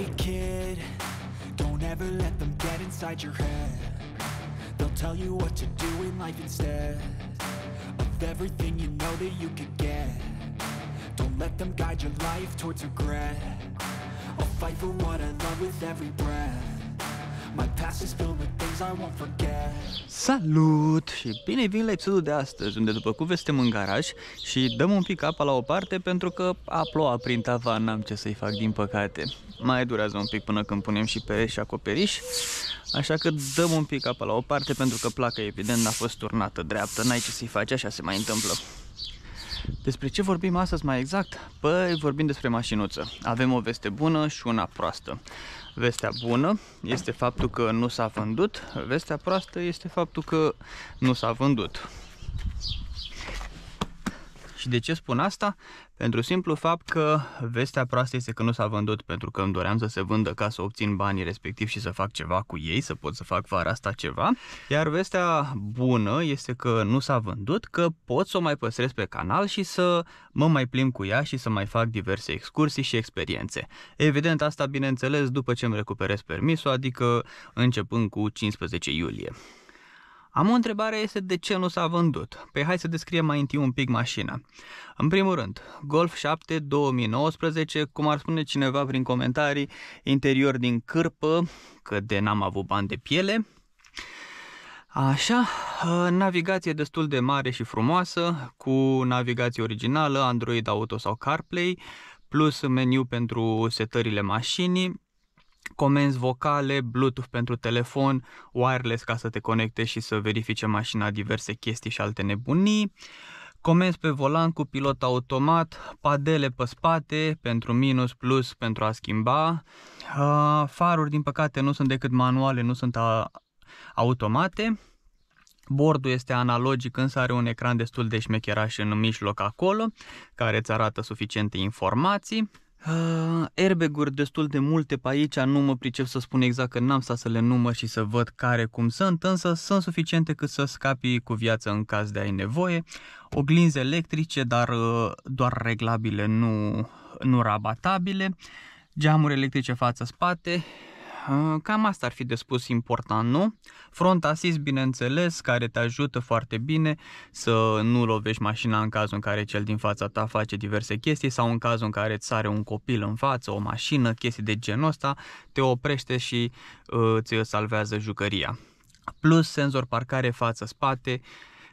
Hey kid, don't ever let them get inside your head They'll tell you what to do in life instead Of everything you know that you could get Don't let them guide your life towards regret I'll fight for what I love with every breath Salut și bine vin la episodul de astăzi, unde după cum vestem în garaj și dăm un pic apa la o parte pentru că a plouat prin tavan, n-am ce să-i fac din păcate. Mai durează un pic până când punem și pereți și acoperiș, așa că dăm un pic apa la o parte pentru că placa evident a fost turnată dreaptă, n-ai ce să-i faci, așa se mai întâmplă. Despre ce vorbim astăzi mai exact? Păi vorbim despre mașinuță. Avem o veste bună și una proastă. Vestea bună este faptul că nu s-a vândut, vestea proastă este faptul că nu s-a vândut. Și de ce spun asta? Pentru simplu fapt că vestea proastă este că nu s-a vândut, pentru că îmi doream să se vândă ca să obțin banii respectiv și să fac ceva cu ei, să pot să fac vara asta ceva. Iar vestea bună este că nu s-a vândut, că pot să o mai păstrez pe canal și să mă mai plim cu ea și să mai fac diverse excursii și experiențe. Evident, asta bineînțeles după ce îmi recuperez permisul, adică începând cu 15 iulie. Am o întrebare, este de ce nu s-a vândut? Păi hai să descriem mai întâi un pic mașina. În primul rând, Golf 7 2019, cum ar spune cineva prin comentarii, interior din cârpă, că de n-am avut bani de piele, Așa, ă, navigație destul de mare și frumoasă, cu navigație originală, Android Auto sau CarPlay, plus meniu pentru setările mașinii, comenzi vocale, Bluetooth pentru telefon, wireless ca să te conectezi și să verifice mașina diverse chestii și alte nebunii, comenzi pe volan cu pilot automat, padele pe spate pentru minus, plus pentru a schimba, ah, faruri din păcate nu sunt decât manuale, nu sunt automate, Bordul este analogic, însă are un ecran destul de șmecheraș în mijloc acolo, care îți arată suficiente informații. Uh, airbag-uri destul de multe pe aici, nu mă pricep să spun exact că n-am stat să le număr și să văd care cum sunt, însă sunt suficiente cât să scapi cu viață în caz de ai nevoie. Oglinzi electrice, dar uh, doar reglabile, nu, nu rabatabile. Geamuri electrice față-spate, Ă, cam asta ar fi de spus important, nu? Front assist, bineînțeles, care te ajută foarte bine să nu lovești mașina în cazul în care cel din fața ta face diverse chestii sau în cazul în care îți are un copil în față, o mașină, chestii de genul ăsta, te oprește și îți ă, salvează jucăria. Plus senzor parcare față-spate,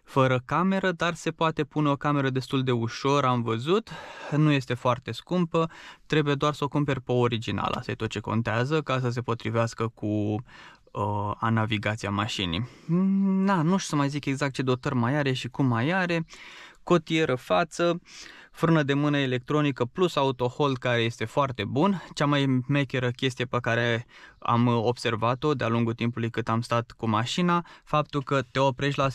fără cameră, dar se poate pune o cameră destul de ușor, am văzut, nu este foarte scumpă, trebuie doar să o cumperi pe original, asta e tot ce contează, ca să se potrivească cu uh, a navigația mașinii. Mm, na, nu știu să mai zic exact ce dotări mai are și cum mai are, cotieră față, uh, frână de mână electronică plus autohold care este foarte bun. Cea mai mecheră chestie pe care am observat-o de-a lungul timpului cât am stat cu mașina, faptul că te oprești la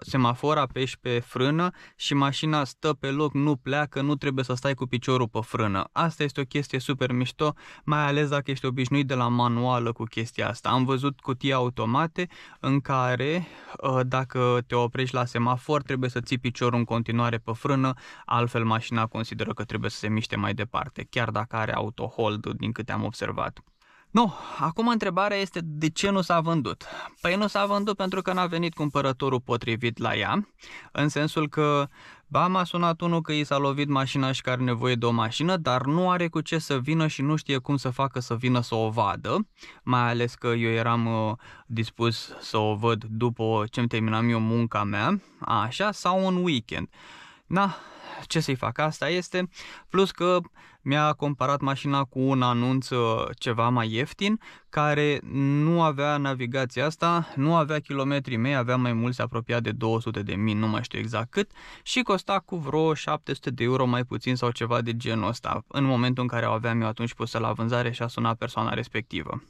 semafor, apeși pe frână și mașina stă pe loc, nu pleacă, nu trebuie să stai cu piciorul pe frână. Asta este o chestie super mișto, mai ales dacă ești obișnuit de la manuală cu chestia asta. Am văzut cutii automate în care uh, dacă te oprești la semafor trebuie să ții piciorul în continuare pe frână, altfel mașina mașina consideră că trebuie să se miște mai departe, chiar dacă are autohold din câte am observat. Nu, acum întrebarea este de ce nu s-a vândut. Păi nu s-a vândut pentru că n-a venit cumpărătorul potrivit la ea, în sensul că ba m-a sunat unul că i s-a lovit mașina și că are nevoie de o mașină, dar nu are cu ce să vină și nu știe cum să facă să vină să o vadă, mai ales că eu eram uh, dispus să o văd după ce-mi terminam eu munca mea, așa, sau un weekend. Na, ce să-i fac, asta este. Plus că mi-a comparat mașina cu un anunț uh, ceva mai ieftin, care nu avea navigația asta, nu avea kilometri mei, avea mai mult, se apropia de 200 de mii, nu mai știu exact cât, și costa cu vreo 700 de euro mai puțin sau ceva de genul ăsta, în momentul în care o aveam eu atunci pusă la vânzare și a sunat persoana respectivă.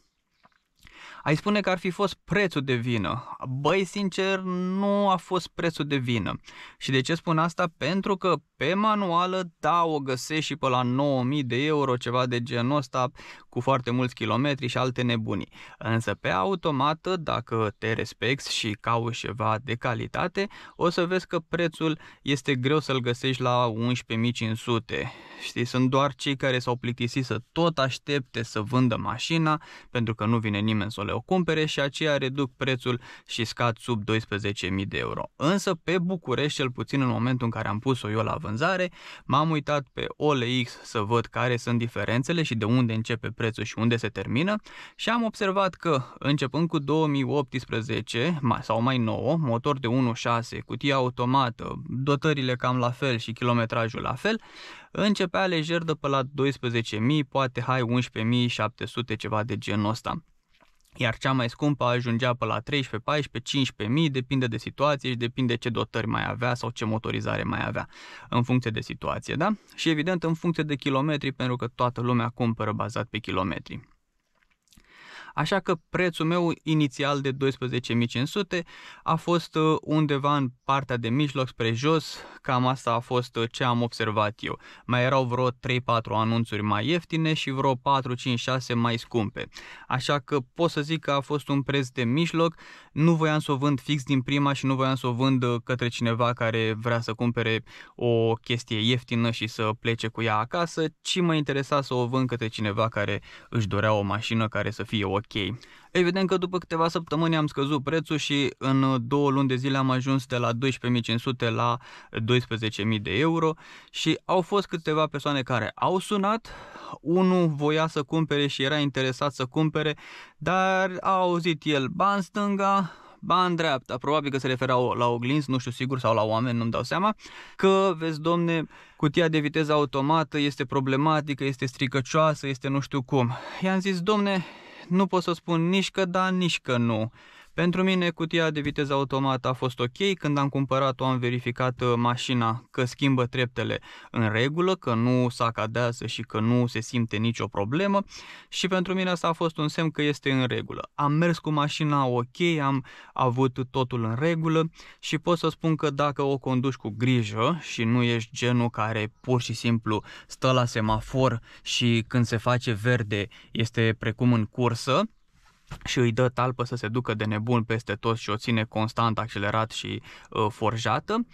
Ai spune că ar fi fost prețul de vină. Băi, sincer, nu a fost prețul de vină. Și de ce spun asta? Pentru că pe manuală, da, o găsești și pe la 9000 de euro, ceva de genul ăsta, cu foarte mulți kilometri și alte nebunii. Însă pe automată, dacă te respecti și cauți ceva de calitate, o să vezi că prețul este greu să-l găsești la 11.500. Știi, sunt doar cei care s-au plictisit să tot aștepte să vândă mașina, pentru că nu vine nimeni să le o cumpere și aceia reduc prețul și scad sub 12.000 de euro. Însă pe București, cel puțin în momentul în care am pus-o eu la vânzare, m-am uitat pe OLX să văd care sunt diferențele și de unde începe prețul și unde se termină și am observat că începând cu 2018 sau mai nou motor de 1.6, cutia automată, dotările cam la fel și kilometrajul la fel, începea lejer de pe la 12.000, poate hai 11.700, ceva de genul ăsta iar cea mai scumpă ajungea pe la 13, 14, 15 mii, depinde de situație și depinde ce dotări mai avea sau ce motorizare mai avea, în funcție de situație, da? Și evident în funcție de kilometri, pentru că toată lumea cumpără bazat pe kilometri așa că prețul meu inițial de 12.500 a fost uh, undeva în partea de mijloc spre jos, cam asta a fost uh, ce am observat eu. Mai erau vreo 3-4 anunțuri mai ieftine și vreo 4-5-6 mai scumpe, așa că pot să zic că a fost un preț de mijloc, nu voiam să o vând fix din prima și nu voiam să o vând uh, către cineva care vrea să cumpere o chestie ieftină și să plece cu ea acasă, ci mă interesa să o vând către cineva care își dorea o mașină care să fie ok ok. Evident că după câteva săptămâni am scăzut prețul și în două luni de zile am ajuns de la 12.500 la 12.000 de euro și au fost câteva persoane care au sunat, unul voia să cumpere și era interesat să cumpere, dar a auzit el bani stânga, ban dreapta, probabil că se referau la oglinzi, nu știu sigur, sau la oameni, nu-mi dau seama, că, vezi, domne, cutia de viteză automată este problematică, este stricăcioasă, este nu știu cum. I-am zis, domne, nu pot să spun nici că da, nici că nu. Pentru mine, cutia de viteză automată a fost ok. Când am cumpărat-o, am verificat uh, mașina că schimbă treptele în regulă, că nu sacadează și că nu se simte nicio problemă și pentru mine asta a fost un semn că este în regulă. Am mers cu mașina ok, am avut totul în regulă și pot să spun că dacă o conduci cu grijă și nu ești genul care pur și simplu stă la semafor și când se face verde este precum în cursă, și îi dă talpă să se ducă de nebun peste tot și o ține constant accelerat și uh, forjată,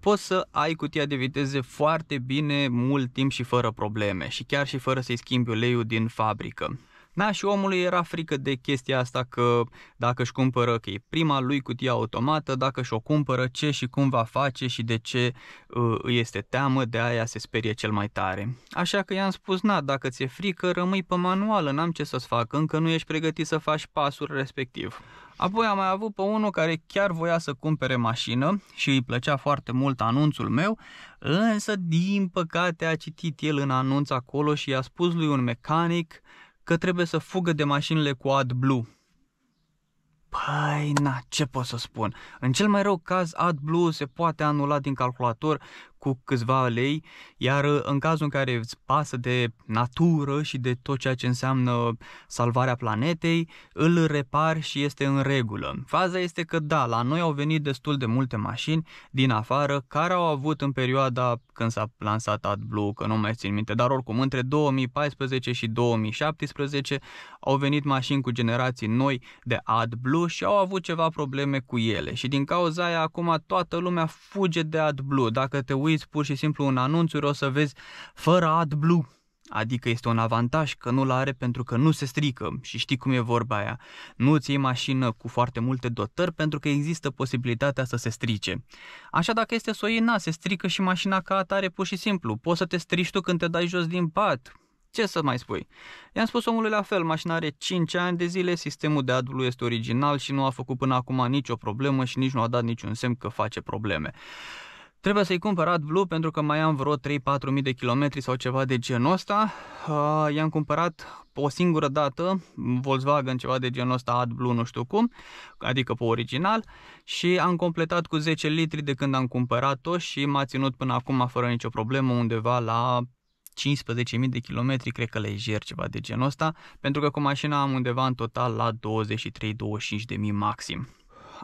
poți să ai cutia de viteze foarte bine, mult timp și fără probleme și chiar și fără să-i schimbi uleiul din fabrică. Da, și omului era frică de chestia asta că dacă își cumpără, că e prima lui cutie automată, dacă și-o cumpără, ce și cum va face și de ce ă, îi este teamă, de aia se sperie cel mai tare. Așa că i-am spus, na, dacă ți-e frică, rămâi pe manuală, n-am ce să-ți fac, încă nu ești pregătit să faci pasul respectiv. Apoi am mai avut pe unul care chiar voia să cumpere mașină și îi plăcea foarte mult anunțul meu, însă din păcate a citit el în anunț acolo și i-a spus lui un mecanic că trebuie să fugă de mașinile cu AdBlue. Păi, na, ce pot să spun? În cel mai rău caz, AdBlue se poate anula din calculator cu câțiva lei, iar uh, în cazul în care îți pasă de natură și de tot ceea ce înseamnă salvarea planetei, îl repar și este în regulă. Faza este că da, la noi au venit destul de multe mașini din afară care au avut în perioada când s-a lansat AdBlue, că nu mai țin minte, dar oricum între 2014 și 2017 au venit mașini cu generații noi de AdBlue și au avut ceva probleme cu ele și din cauza aia acum toată lumea fuge de AdBlue. Dacă te uiți uiți pur și simplu în anunțuri, o să vezi fără AdBlue, Adică este un avantaj că nu-l are pentru că nu se strică și știi cum e vorba aia. Nu ți iei mașină cu foarte multe dotări pentru că există posibilitatea să se strice. Așa dacă este să o iei, na, se strică și mașina ca atare pur și simplu. Poți să te strici tu când te dai jos din pat. Ce să mai spui? I-am spus omului la fel, mașina are 5 ani de zile, sistemul de adblu este original și nu a făcut până acum nicio problemă și nici nu a dat niciun semn că face probleme. Trebuie să-i cumpăr AdBlue pentru că mai am vreo 3-4 mii de kilometri sau ceva de genul ăsta. Ah, i-am cumpărat o singură dată Volkswagen, ceva de genul ăsta AdBlue, nu știu cum, adică pe original, și am completat cu 10 litri de când am cumpărat-o și m-a ținut până acum fără nicio problemă undeva la 15.000 de kilometri, cred că lejer ceva de genul ăsta, pentru că cu mașina am undeva în total la 23-25.000 maxim.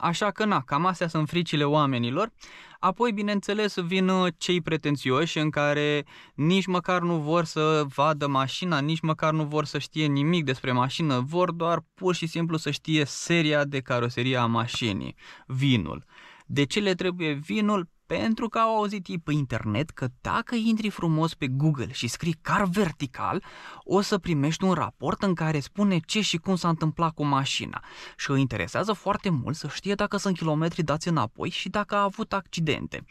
Așa că, na, cam astea sunt fricile oamenilor. Apoi, bineînțeles, vin uh, cei pretențioși în care nici măcar nu vor să vadă mașina, nici măcar nu vor să știe nimic despre mașină, vor doar pur și simplu să știe seria de caroserie a mașinii, vinul. De ce le trebuie vinul? pentru că au auzit ei pe internet că dacă intri frumos pe Google și scrii car vertical, o să primești un raport în care spune ce și cum s-a întâmplat cu mașina. Și o interesează foarte mult să știe dacă sunt kilometri dați înapoi și dacă a avut accidente.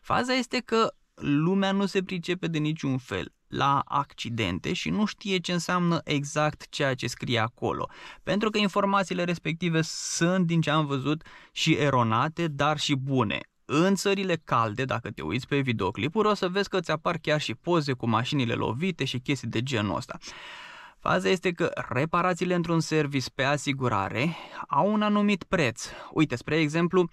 Faza este că lumea nu se pricepe de niciun fel la accidente și nu știe ce înseamnă exact ceea ce scrie acolo, pentru că informațiile respective sunt, din ce am văzut, și eronate, dar și bune. În țările calde, dacă te uiți pe videoclipuri, o să vezi că îți apar chiar și poze cu mașinile lovite și chestii de genul ăsta. Faza este că reparațiile într-un service pe asigurare au un anumit preț. Uite, spre exemplu,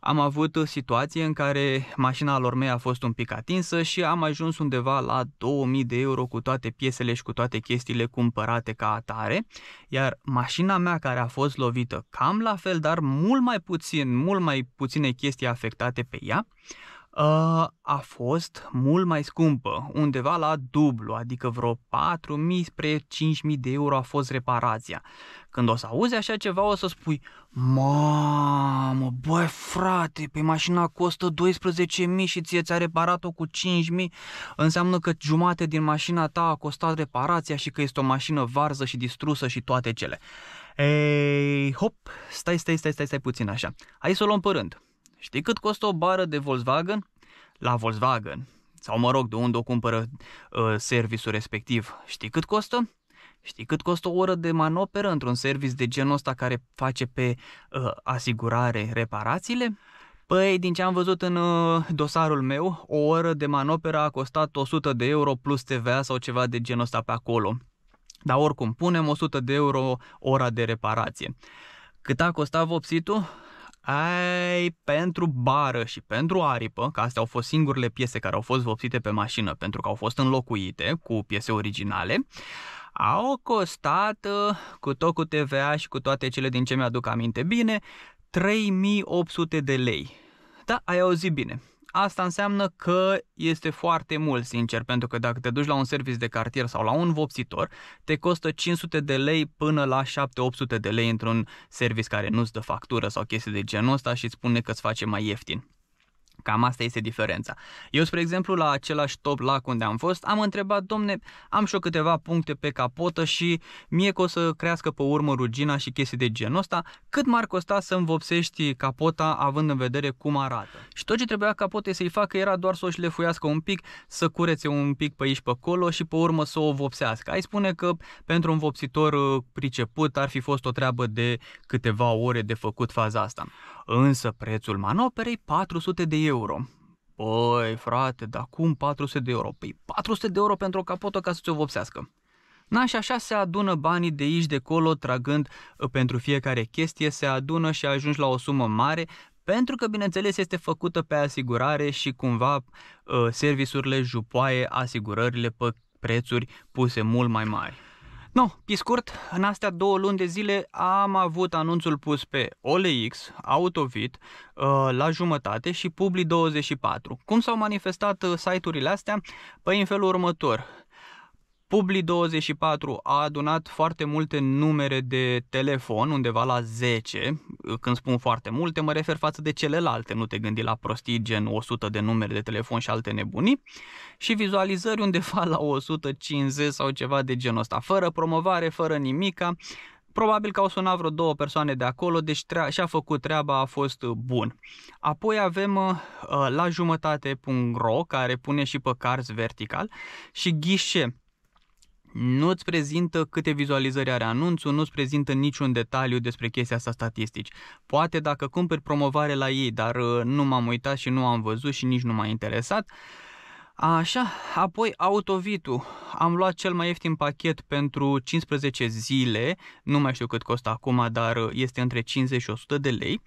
am avut o situație în care mașina lor mea a fost un pic atinsă și am ajuns undeva la 2000 de euro cu toate piesele și cu toate chestiile cumpărate ca atare, iar mașina mea care a fost lovită cam la fel, dar mult mai puțin, mult mai puține chestii afectate pe ea, Ă, a fost mult mai scumpă, undeva la dublu, adică vreo 4.000 spre 5.000 de euro a fost reparația. Când o să auzi așa ceva, o să spui, mamă, băi frate, pe mașina costă 12.000 și ție ți-a reparat-o cu 5.000, înseamnă că jumate din mașina ta a costat reparația și că este o mașină varză și distrusă și toate cele. Ei, hop, stai, stai, stai, stai, stai puțin așa. Hai să o luăm pe rând. Știi cât costă o bară de Volkswagen? La Volkswagen. Sau mă rog, de unde o cumpără uh, serviciul respectiv. Știi cât costă? Știi cât costă o oră de manoperă într-un servis de genul ăsta care face pe uh, asigurare reparațiile? Păi, din ce am văzut în uh, dosarul meu, o oră de manoperă a costat 100 de euro plus TVA sau ceva de genul ăsta pe acolo. Dar oricum, punem 100 de euro ora de reparație. Cât a costat vopsitul? ai pentru bară și pentru aripă, că astea au fost singurele piese care au fost vopsite pe mașină pentru că au fost înlocuite cu piese originale, au costat uh, cu tot cu TVA și cu toate cele din ce mi-aduc aminte bine, 3800 de lei. Da, ai auzit bine, asta înseamnă că este foarte mult, sincer, pentru că dacă te duci la un serviciu de cartier sau la un vopsitor, te costă 500 de lei până la 7-800 de lei într-un serviciu care nu-ți dă factură sau chestii de genul ăsta și îți spune că îți face mai ieftin. Cam asta este diferența. Eu, spre exemplu, la același top lac unde am fost, am întrebat, domne, am și o câteva puncte pe capotă și mie că o să crească pe urmă rugina și chestii de genul ăsta, cât m-ar costa să vopsești capota având în vedere cum arată. Și tot ce trebuia capote să-i facă era doar să o șlefuiască un pic, să curețe un pic pe aici pe acolo și pe urmă să o vopsească. Ai spune că pentru un vopsitor uh, priceput ar fi fost o treabă de câteva ore de făcut faza asta însă prețul manoperei 400 de euro. Păi, frate, dar cum 400 de euro? Păi 400 de euro pentru o capotă ca să ți-o vopsească. Na, și așa se adună banii de aici de colo, tragând ă, pentru fiecare chestie, se adună și ajungi la o sumă mare, pentru că, bineînțeles, este făcută pe asigurare și cumva ă, serviciurile jupoaie asigurările pe prețuri puse mult mai mari. Nu, pe scurt, în astea două luni de zile am avut anunțul pus pe OLX, Autovit, uh, la jumătate și Publi24. Cum s-au manifestat uh, site-urile astea? Păi în felul următor. Publi24 a adunat foarte multe numere de telefon, undeva la 10. Când spun foarte multe, mă refer față de celelalte, nu te gândi la prostii gen 100 de numere de telefon și alte nebunii. Și vizualizări undeva la 150 sau ceva de genul ăsta, fără promovare, fără nimica. Probabil că au sunat vreo două persoane de acolo, deci tre- și-a făcut treaba, a fost bun. Apoi avem uh, la jumătate.ro, care pune și pe cars vertical și ghișe nu îți prezintă câte vizualizări are anunțul, nu îți prezintă niciun detaliu despre chestia asta statistici. Poate dacă cumperi promovare la ei, dar uh, nu m-am uitat și nu am văzut și nici nu m-a interesat. Așa, apoi Autovitu. Am luat cel mai ieftin pachet pentru 15 zile, nu mai știu cât costă acum, dar uh, este între 50 și 100 de lei.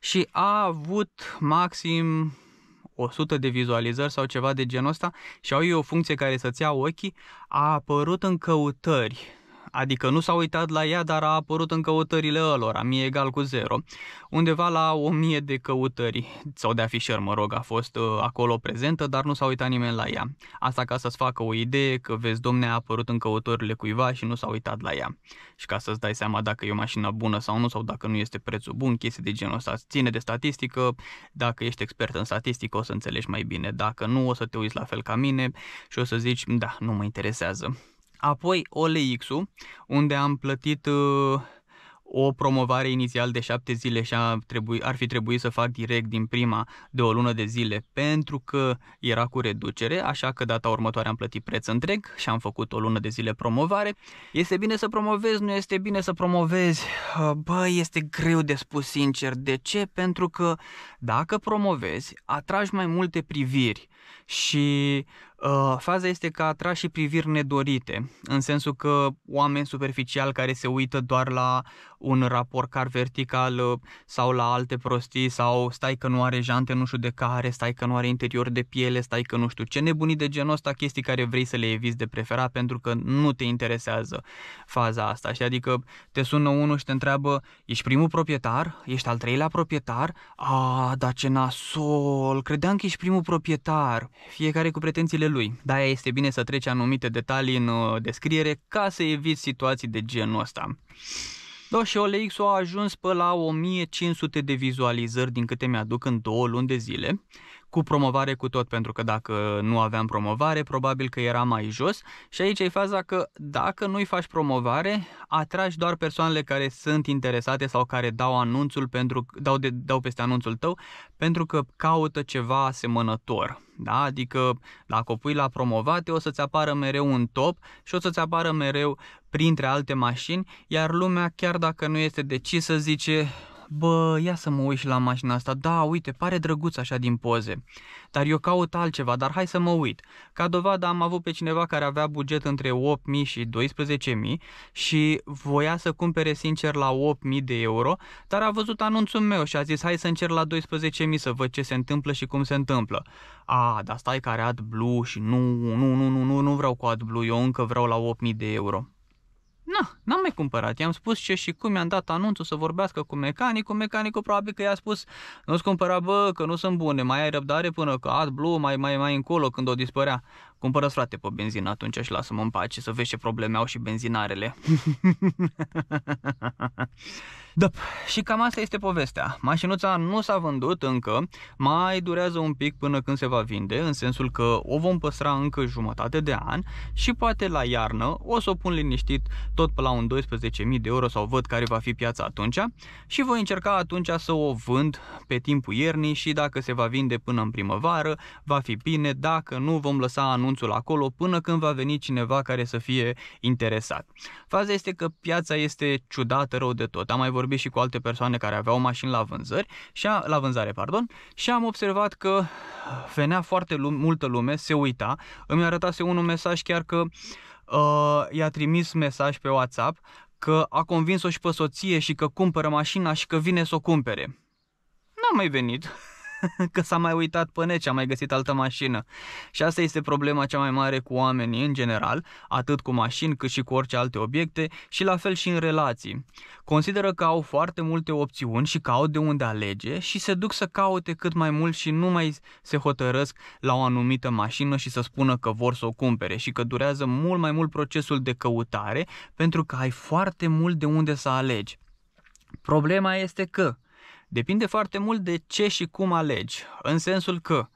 Și a avut maxim 100 de vizualizări sau ceva de genul ăsta și au ei o funcție care să-ți ia ochii, a apărut în căutări adică nu s-a uitat la ea, dar a apărut în căutările lor, mi egal cu zero. Undeva la o mie de căutări sau de afișări, mă rog, a fost uh, acolo prezentă, dar nu s-a uitat nimeni la ea. Asta ca să-ți facă o idee că, vezi, domne, a apărut în căutările cuiva și nu s-a uitat la ea. Și ca să-ți dai seama dacă e o mașină bună sau nu, sau dacă nu este prețul bun, chestii de genul ăsta. Ține de statistică, dacă ești expert în statistică o să înțelegi mai bine. Dacă nu, o să te uiți la fel ca mine și o să zici, da, nu mă interesează. Apoi OLX-ul, unde am plătit uh, o promovare inițial de șapte zile și ar, trebui, ar fi trebuit să fac direct din prima de o lună de zile pentru că era cu reducere, așa că data următoare am plătit preț întreg și am făcut o lună de zile promovare. Este bine să promovezi, nu este bine să promovezi? Uh, Bă, este greu de spus sincer. De ce? Pentru că dacă promovezi, atragi mai multe priviri și Uh, faza este că a și priviri nedorite, în sensul că oameni superficial care se uită doar la un raport car vertical uh, sau la alte prostii sau stai că nu are jante nu știu de care, stai că nu are interior de piele, stai că nu știu ce nebunii de genul ăsta, chestii care vrei să le eviți de preferat pentru că nu te interesează faza asta. Și adică te sună unul și te întreabă, ești primul proprietar? Ești al treilea proprietar? A, dar ce nasol, credeam că ești primul proprietar. Fiecare cu pretențiile lui. De-aia este bine să treci anumite detalii în uh, descriere ca să eviți situații de genul ăsta. Da, și OLX a ajuns pe la 1500 de vizualizări din câte mi-aduc în două luni de zile cu promovare cu tot, pentru că dacă nu aveam promovare, probabil că era mai jos. Și aici e faza că dacă nu-i faci promovare, atragi doar persoanele care sunt interesate sau care dau anunțul pentru, dau, de, dau peste anunțul tău pentru că caută ceva asemănător. Da? Adică dacă o pui la promovate, o să-ți apară mereu un top și o să-ți apară mereu printre alte mașini, iar lumea, chiar dacă nu este decisă, zice bă, ia să mă uit și la mașina asta, da, uite, pare drăguț așa din poze, dar eu caut altceva, dar hai să mă uit. Ca dovadă am avut pe cineva care avea buget între 8.000 și 12.000 și voia să cumpere sincer la 8.000 de euro, dar a văzut anunțul meu și a zis, hai să încerc la 12.000 să văd ce se întâmplă și cum se întâmplă. A, dar stai care blue și nu, nu, nu, nu, nu, nu vreau cu blue, eu încă vreau la 8.000 de euro. Nu, n-am mai cumpărat. I-am spus ce și cum i-am dat anunțul să vorbească cu mecanicul. Mecanicul probabil că i-a spus, nu-ți cumpăra, bă, că nu sunt bune, mai ai răbdare până că AdBlue mai, mai, mai încolo când o dispărea. cumpără frate, pe benzină atunci și lasă-mă în pace să vezi ce probleme au și benzinarele. Da, și cam asta este povestea. Mașinuța nu s-a vândut încă, mai durează un pic până când se va vinde, în sensul că o vom păstra încă jumătate de an și poate la iarnă o să o pun liniștit tot pe la un 12.000 de euro sau văd care va fi piața atunci și voi încerca atunci să o vând pe timpul iernii și dacă se va vinde până în primăvară, va fi bine, dacă nu vom lăsa anunțul acolo până când va veni cineva care să fie interesat. Faza este că piața este ciudată rău de tot. Am mai vorbit vorbit și cu alte persoane care aveau mașini la vânzări și a, la vânzare, pardon, și am observat că venea foarte lum- multă lume, se uita, îmi arătase unul mesaj chiar că uh, i-a trimis mesaj pe WhatsApp că a convins-o și pe soție și că cumpără mașina și că vine să o cumpere. N-a mai venit. că s-a mai uitat pe net și a mai găsit altă mașină. Și asta este problema cea mai mare cu oamenii în general, atât cu mașini cât și cu orice alte obiecte și la fel și în relații. Consideră că au foarte multe opțiuni și că au de unde alege și se duc să caute cât mai mult și nu mai se hotărăsc la o anumită mașină și să spună că vor să o cumpere și că durează mult mai mult procesul de căutare pentru că ai foarte mult de unde să alegi. Problema este că Depinde foarte mult de ce și cum alegi, în sensul că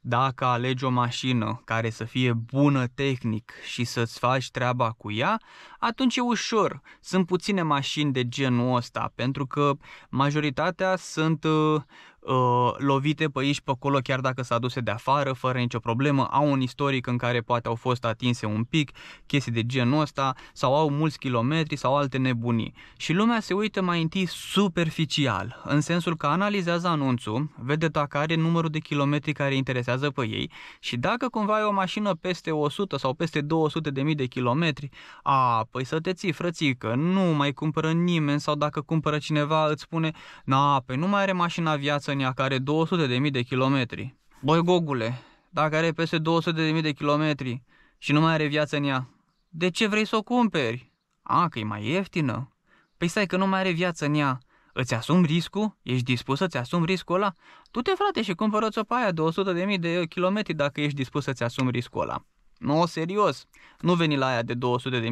dacă alegi o mașină care să fie bună tehnic și să-ți faci treaba cu ea, atunci e ușor. Sunt puține mașini de genul ăsta, pentru că majoritatea sunt uh, Uh, lovite pe aici, pe acolo, chiar dacă s-a dus de afară, fără nicio problemă, au un istoric în care poate au fost atinse un pic, chestii de genul ăsta, sau au mulți kilometri sau alte nebunii. Și lumea se uită mai întâi superficial, în sensul că analizează anunțul, vede dacă are numărul de kilometri care interesează pe ei și dacă cumva e o mașină peste 100 sau peste 200 de mii de kilometri, a, păi să te ții, frățică, nu mai cumpără nimeni sau dacă cumpără cineva îți spune, na, pe păi nu mai are mașina viață Saxonia, care are 200.000 de kilometri. Băi, gogule, dacă are peste 200.000 de kilometri și nu mai are viață în ea, de ce vrei să o cumperi? A, că e mai ieftină. Păi stai că nu mai are viață în ea. Îți asumi riscul? Ești dispus să-ți asumi riscul ăla? Tu te frate, și cumpără-ți-o paia de 100.000 de kilometri dacă ești dispus să-ți asumi riscul ăla. Nu, no, serios. Nu veni la aia de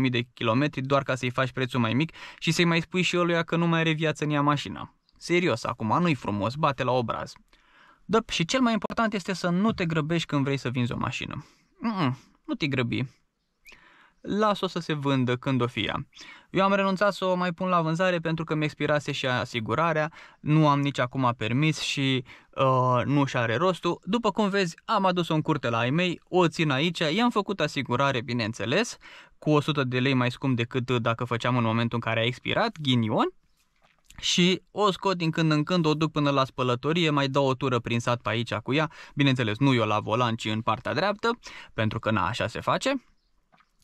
200.000 de kilometri doar ca să-i faci prețul mai mic și să-i mai spui și ăluia că nu mai are viață în ea mașina. Serios, acum nu-i frumos, bate la obraz. Dă, și cel mai important este să nu te grăbești când vrei să vinzi o mașină. Mm-mm, nu te grăbi. Las-o să se vândă când o fi ea. Eu am renunțat să o mai pun la vânzare pentru că mi expirase și asigurarea, nu am nici acum permis și uh, nu și are rostul. După cum vezi, am adus-o în curte la ai mei, o țin aici, i-am făcut asigurare, bineînțeles, cu 100 de lei mai scump decât dacă făceam în momentul în care a expirat, ghinion, și o scot din când în când, o duc până la spălătorie, mai dau o tură prin sat pe aici cu ea, bineînțeles nu eu la volan, ci în partea dreaptă, pentru că na, așa se face.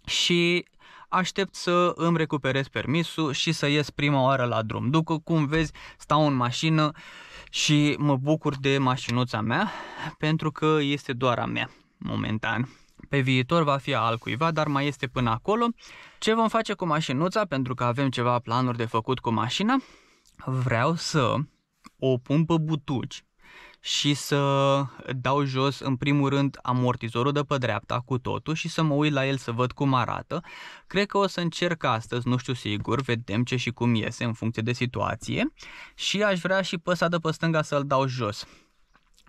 Și aștept să îmi recuperez permisul și să ies prima oară la drum. După cum vezi, stau în mașină și mă bucur de mașinuța mea, pentru că este doar a mea, momentan. Pe viitor va fi al cuiva, dar mai este până acolo. Ce vom face cu mașinuța, pentru că avem ceva planuri de făcut cu mașina? vreau să o pun pe butuci și să dau jos în primul rând amortizorul de pe dreapta cu totul și să mă uit la el să văd cum arată. Cred că o să încerc astăzi, nu știu sigur, vedem ce și cum iese în funcție de situație și aș vrea și pe de pe stânga să-l dau jos.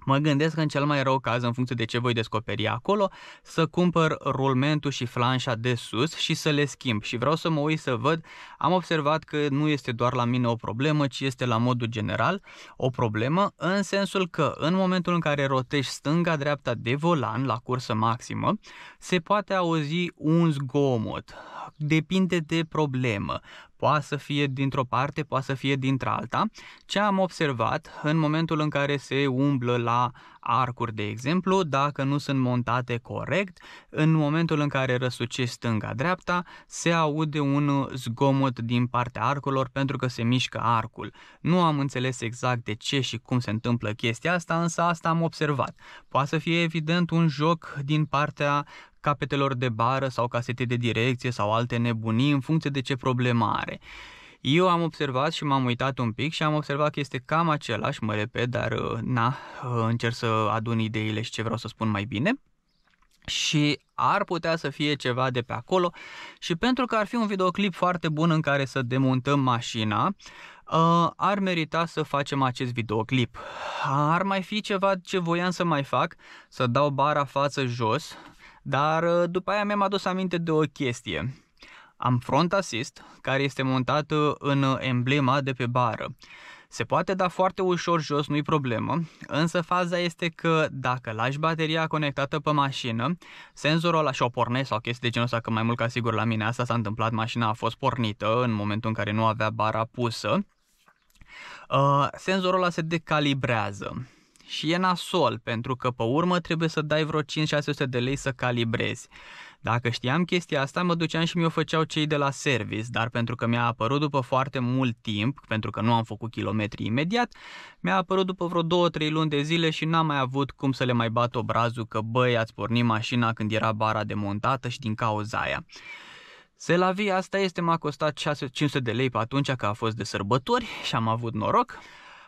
Mă gândesc că în cel mai rău caz, în funcție de ce voi descoperi acolo, să cumpăr rulmentul și flanșa de sus și să le schimb. Și vreau să mă uit să văd, am observat că nu este doar la mine o problemă, ci este la modul general o problemă, în sensul că în momentul în care rotești stânga-dreapta de volan la cursă maximă, se poate auzi un zgomot. Depinde de problemă Poate să fie dintr-o parte, poate să fie dintr-alta. Ce am observat în momentul în care se umblă la arcuri, de exemplu, dacă nu sunt montate corect, în momentul în care răsuce stânga-dreapta, se aude un zgomot din partea arcurilor pentru că se mișcă arcul. Nu am înțeles exact de ce și cum se întâmplă chestia asta, însă asta am observat. Poate să fie evident un joc din partea capetelor de bară sau casete de direcție sau alte nebunii în funcție de ce problemă are. Eu am observat și m-am uitat un pic și am observat că este cam același, mă repet, dar uh, na, uh, încerc să adun ideile și ce vreau să spun mai bine. Și ar putea să fie ceva de pe acolo și pentru că ar fi un videoclip foarte bun în care să demontăm mașina, uh, ar merita să facem acest videoclip. Ar mai fi ceva ce voiam să mai fac, să dau bara față jos, dar uh, după aia mi-am adus aminte de o chestie. Am front assist, care este montat uh, în uh, emblema de pe bară. Se poate da foarte ușor jos, nu-i problemă, însă faza este că dacă lași bateria conectată pe mașină, senzorul ăla și o pornesc sau chestii de genul ăsta, că mai mult ca sigur la mine asta s-a întâmplat, mașina a fost pornită în momentul în care nu avea bara pusă, uh, senzorul ăla se decalibrează și e nasol, pentru că pe urmă trebuie să dai vreo 5-600 de lei să calibrezi. Dacă știam chestia asta, mă duceam și mi-o făceau cei de la service, dar pentru că mi-a apărut după foarte mult timp, pentru că nu am făcut kilometri imediat, mi-a apărut după vreo 2-3 luni de zile și n-am mai avut cum să le mai bat obrazul că băi, ați pornit mașina când era bara demontată și din cauza aia. via, asta este, m-a costat 500 de lei pe atunci că a fost de sărbători și am avut noroc.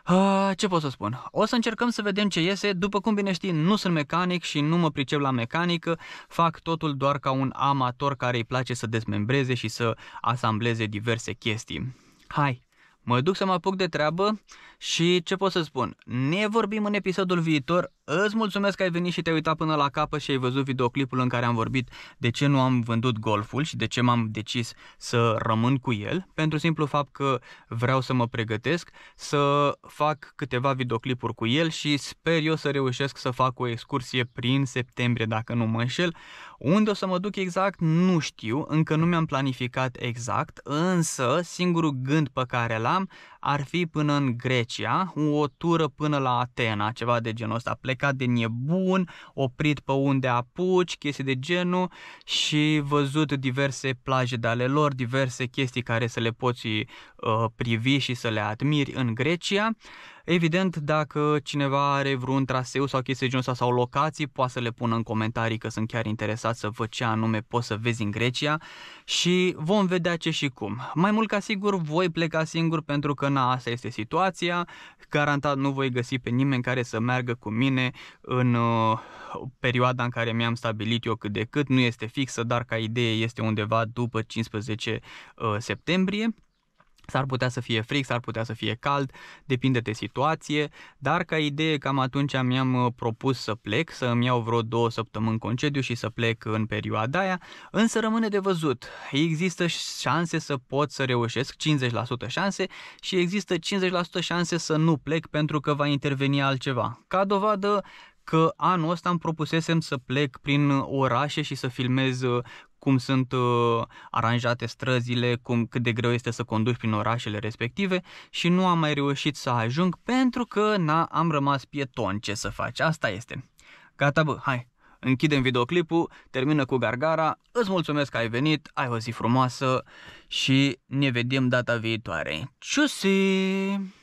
A, ah, ce pot să spun? O să încercăm să vedem ce iese. După cum bine știi, nu sunt mecanic și nu mă pricep la mecanică. Fac totul doar ca un amator care îi place să dezmembreze și să asambleze diverse chestii. Hai, mă duc să mă apuc de treabă și ce pot să spun? Ne vorbim în episodul viitor. Îți mulțumesc că ai venit și te-ai uitat până la capă și ai văzut videoclipul în care am vorbit de ce nu am vândut golful și de ce m-am decis să rămân cu el, pentru simplu fapt că vreau să mă pregătesc, să fac câteva videoclipuri cu el și sper eu să reușesc să fac o excursie prin septembrie, dacă nu mă înșel. Unde o să mă duc exact nu știu, încă nu mi-am planificat exact, însă singurul gând pe care l-am ar fi până în Grecia, o tură până la Atena, ceva de genul ăsta. Plec plecat de nebun, oprit pe unde apuci, chestii de genul și văzut diverse plaje de ale lor, diverse chestii care să le poți uh, privi și să le admiri în Grecia. Evident, dacă cineva are vreun traseu sau chestii genul ăsta sau locații, poate să le pună în comentarii că sunt chiar interesat să văd ce anume poți să vezi în Grecia și vom vedea ce și cum. Mai mult ca sigur voi pleca singur pentru că na, asta este situația, garantat nu voi găsi pe nimeni care să meargă cu mine în uh, perioada în care mi-am stabilit eu cât de cât, nu este fixă, dar ca idee este undeva după 15 uh, septembrie. S-ar putea să fie frig, s-ar putea să fie cald, depinde de situație, dar ca idee cam atunci mi-am uh, propus să plec, să îmi iau vreo două săptămâni concediu și să plec în perioada aia, însă rămâne de văzut. Există șanse să pot să reușesc, 50% șanse, și există 50% șanse să nu plec pentru că va interveni altceva. Ca dovadă, că anul ăsta îmi propusesem să plec prin uh, orașe și să filmez uh, cum sunt uh, aranjate străzile, cum, cât de greu este să conduci prin orașele respective și nu am mai reușit să ajung pentru că na, am rămas pieton. Ce să faci? Asta este. Gata, bă, hai, închidem videoclipul, termină cu gargara, îți mulțumesc că ai venit, ai o zi frumoasă și ne vedem data viitoare. Ciusii!